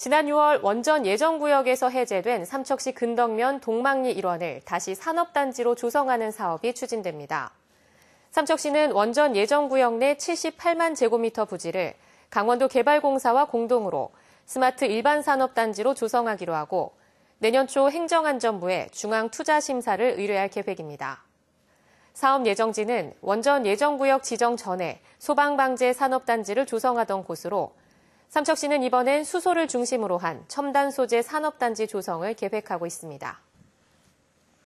지난 6월 원전 예정구역에서 해제된 삼척시 근덕면 동막리 일원을 다시 산업단지로 조성하는 사업이 추진됩니다. 삼척시는 원전 예정구역 내 78만 제곱미터 부지를 강원도 개발공사와 공동으로 스마트 일반산업단지로 조성하기로 하고 내년 초 행정안전부에 중앙투자심사를 의뢰할 계획입니다. 사업 예정지는 원전 예정구역 지정 전에 소방방재 산업단지를 조성하던 곳으로 삼척시는 이번엔 수소를 중심으로 한 첨단 소재 산업단지 조성을 계획하고 있습니다.